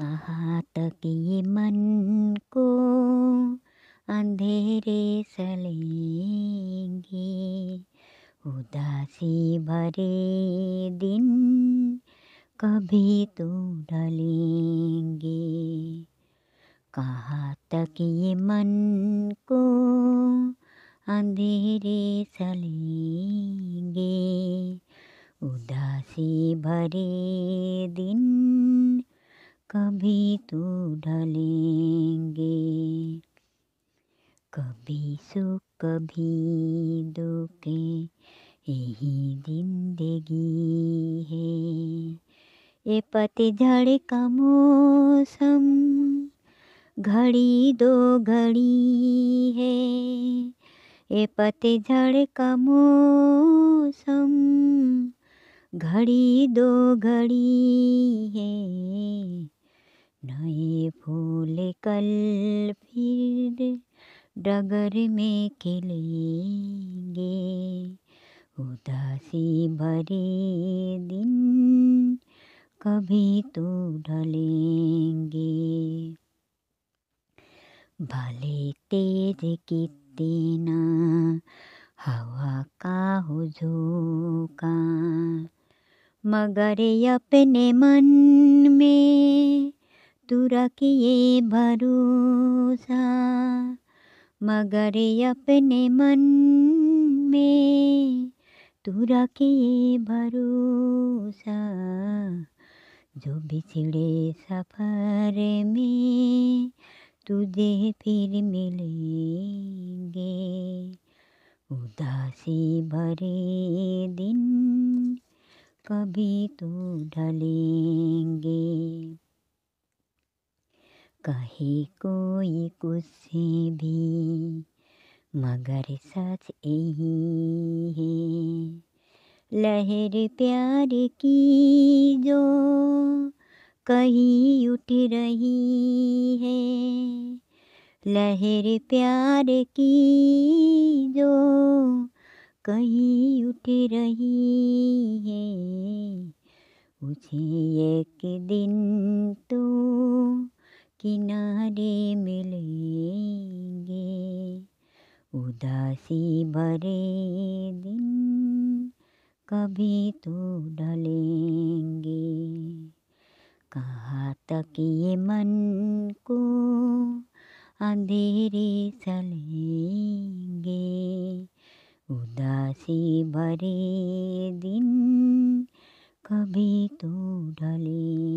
कहाँ तक ये मन को अंधेरे सलेंगे उदासी भरे दिन कभी तो डलेंगे कहाँ तक ये मन को अंधेरे सलेंगे उदासी भरे दिन कभी तो ढलेंगे कभी सुख कभी दुखे यही जिंदगी है ये पतझड़ का मौसम घड़ी दो घड़ी है ये पतझड़ का मौसम घड़ी दो घड़ी है नए फूल कल फिर डगर में खिलेंगे उदासी भरे दिन कभी तो ढलेंगे भले तेज कितना हवा का हो झोंका मगर अपने मन में तू रखिए भरोसा मगर अपने मन में तू रखिए भरोसा जो बिछड़े सफर में तुझे फिर मिलेंगे उदासी भरे दिन कभी तू ढलेंगे कहे कोई कुछ भी मगर सच यही है लहर प्यार की जो कहीं उठ रही है लहर प्यार की जो कहीं उठ रही है उसे एक दिन तू तो किनारे मिलेंगे उदासी भरे दिन कभी तो डलेंगे कहाँ तक ये मन को अंधेरे चलेंगे उदासी भरे दिन कभी तो डलेंगे